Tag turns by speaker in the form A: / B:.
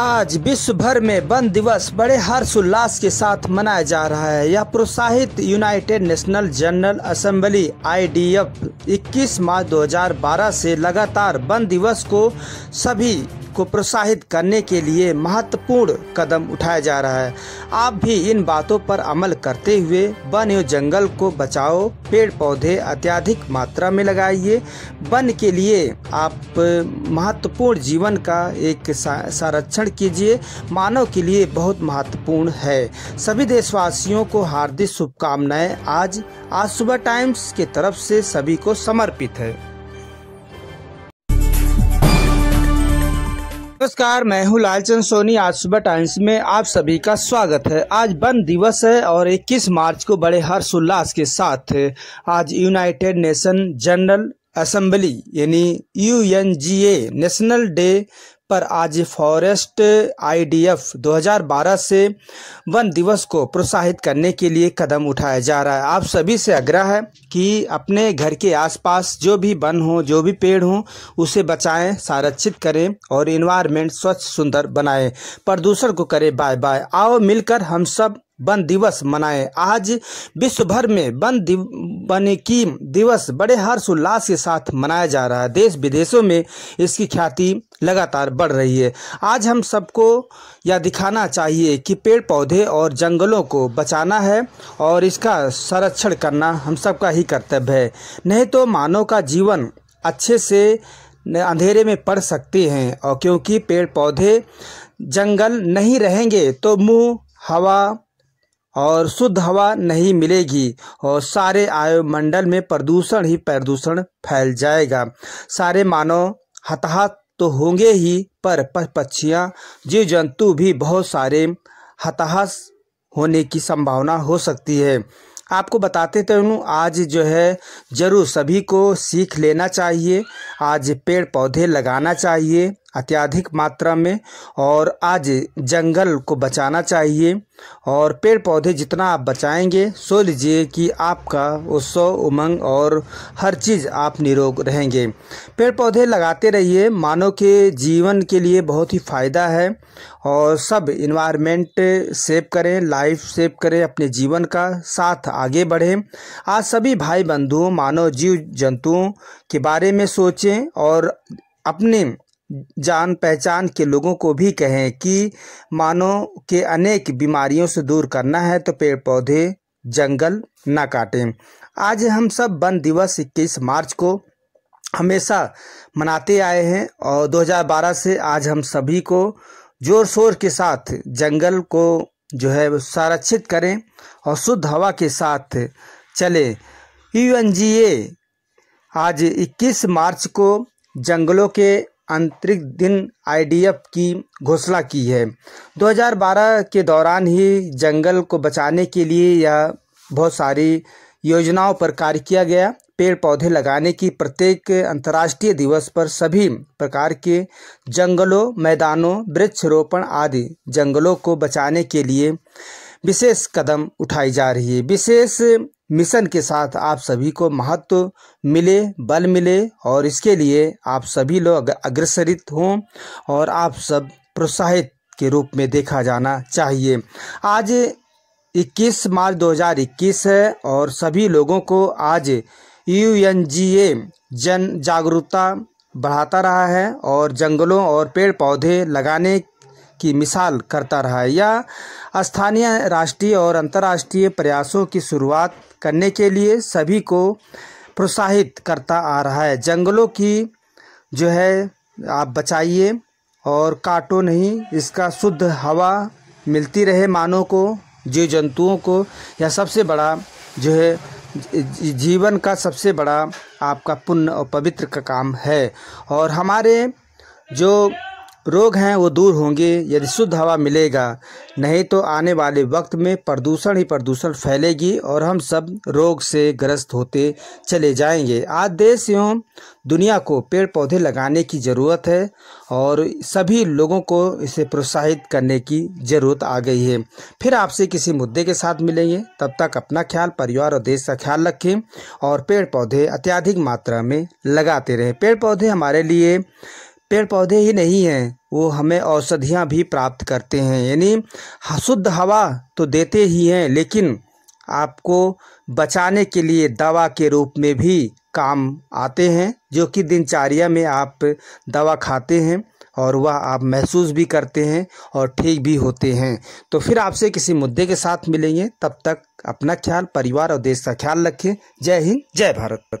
A: आज विश्व भर में वन दिवस बड़े हर्षोल्लास के साथ मनाया जा रहा है यह प्रोत्साहित United National General Assembly IDF 21 मार्च 2012 से लगातार वन दिवस को सभी को प्रोत्साहित करने के लिए महत्वपूर्ण कदम उठाया जा रहा है आप भी इन बातों पर अमल करते हुए वन एवं जंगल को बचाओ पेड़ पौधे अत्याधिक मात्रा में लगाइए वन के लिए आप महत्वपूर्ण जीवन का एक संरक्षण कीजिए मानव के लिए बहुत महत्वपूर्ण है सभी देशवासियों को हार्दिक शुभकामनाएं आज आज सुबह टाइम्स की तरफ से सभी को समर्पित है नमस्कार मैं हूं लालचंद सोनी आज सुबह टाइम्स में आप सभी का स्वागत है आज वन दिवस है और 21 मार्च को बड़े हर्षोल्लास के साथ आज यूनाइटेड नेशन जनरल असम्बली यानी यूएनजीए नेशनल डे पर आज फॉरेस्ट आईडीएफ 2012 से वन दिवस को प्रोत्साहित करने के लिए कदम उठाया जा रहा है आप सभी से आग्रह है कि अपने घर के आसपास जो भी वन हो जो भी पेड़ हो उसे बचाएं संरक्षित करें और इन्वायरमेंट स्वच्छ सुंदर बनाएं प्रदूषण को करें बाय बाय आओ मिलकर हम सब वन दिवस मनाएं आज विश्व भर में वन दिव, वनिकी दिवस बड़े हर्षोल्लास के साथ मनाया जा रहा है देश विदेशों में इसकी ख्याति लगातार बढ़ रही है आज हम सबको यह दिखाना चाहिए कि पेड़ पौधे और जंगलों को बचाना है और इसका संरक्षण करना हम सबका ही कर्तव्य है नहीं तो मानव का जीवन अच्छे से अंधेरे में पड़ सकते हैं और क्योंकि पेड़ पौधे जंगल नहीं रहेंगे तो मुंह हवा और शुद्ध हवा नहीं मिलेगी और सारे मंडल में प्रदूषण ही प्रदूषण फैल जाएगा सारे मानव हताहत तो होंगे ही पर पक्षियाँ जीव जंतु भी बहुत सारे हताहत होने की संभावना हो सकती है आपको बताते तो आज जो है ज़रूर सभी को सीख लेना चाहिए आज पेड़ पौधे लगाना चाहिए अत्याधिक मात्रा में और आज जंगल को बचाना चाहिए और पेड़ पौधे जितना आप बचाएंगे सो लीजिए कि आपका उत्सव उमंग और हर चीज़ आप निरोग रहेंगे पेड़ पौधे लगाते रहिए मानव के जीवन के लिए बहुत ही फ़ायदा है और सब इन्वायरमेंट सेव करें लाइफ सेव करें अपने जीवन का साथ आगे बढ़ें आज सभी भाई बंधुओं मानव जीव जंतुओं के बारे में सोचें और अपने जान पहचान के लोगों को भी कहें कि मानव के अनेक बीमारियों से दूर करना है तो पेड़ पौधे जंगल न काटें आज हम सब वन दिवस इक्कीस मार्च को हमेशा मनाते आए हैं और 2012 से आज हम सभी को जोर शोर के साथ जंगल को जो है संरक्षित करें और शुद्ध हवा के साथ चले यू आज 21 मार्च को जंगलों के आंतरिक दिन आईडीएफ की घोषणा की है 2012 के दौरान ही जंगल को बचाने के लिए यह बहुत सारी योजनाओं पर कार्य किया गया पेड़ पौधे लगाने की प्रत्येक अंतर्राष्ट्रीय दिवस पर सभी प्रकार के जंगलों मैदानों वृक्षरोपण आदि जंगलों को बचाने के लिए विशेष कदम उठाई जा रही है विशेष मिशन के साथ आप सभी को महत्व मिले बल मिले और इसके लिए आप सभी लोग अग्रसरित हों और आप सब प्रोत्साहित के रूप में देखा जाना चाहिए आज 21 मार्च 2021 है और सभी लोगों को आज यू जन जागरूकता बढ़ाता रहा है और जंगलों और पेड़ पौधे लगाने की मिसाल करता रहा है यह स्थानीय राष्ट्रीय और अंतर्राष्ट्रीय प्रयासों की शुरुआत करने के लिए सभी को प्रोत्साहित करता आ रहा है जंगलों की जो है आप बचाइए और काटो नहीं इसका शुद्ध हवा मिलती रहे मानव को जीव जंतुओं को यह सबसे बड़ा जो है जीवन का सबसे बड़ा आपका पुण्य और पवित्र का काम है और हमारे जो रोग हैं वो दूर होंगे यदि शुद्ध हवा मिलेगा नहीं तो आने वाले वक्त में प्रदूषण ही प्रदूषण फैलेगी और हम सब रोग से ग्रस्त होते चले जाएंगे आज देश एवं दुनिया को पेड़ पौधे लगाने की ज़रूरत है और सभी लोगों को इसे प्रोत्साहित करने की ज़रूरत आ गई है फिर आपसे किसी मुद्दे के साथ मिलेंगे तब तक अपना ख्याल परिवार और देश का ख्याल रखें और पेड़ पौधे अत्याधिक मात्रा में लगाते रहें पेड़ पौधे हमारे लिए पेड़ पौधे ही नहीं हैं वो हमें औषधियाँ भी प्राप्त करते हैं यानी शुद्ध हवा तो देते ही हैं लेकिन आपको बचाने के लिए दवा के रूप में भी काम आते हैं जो कि दिनचर्या में आप दवा खाते हैं और वह आप महसूस भी करते हैं और ठीक भी होते हैं तो फिर आपसे किसी मुद्दे के साथ मिलेंगे तब तक अपना ख्याल परिवार और देश का ख्याल रखें जय हिंद जय भारत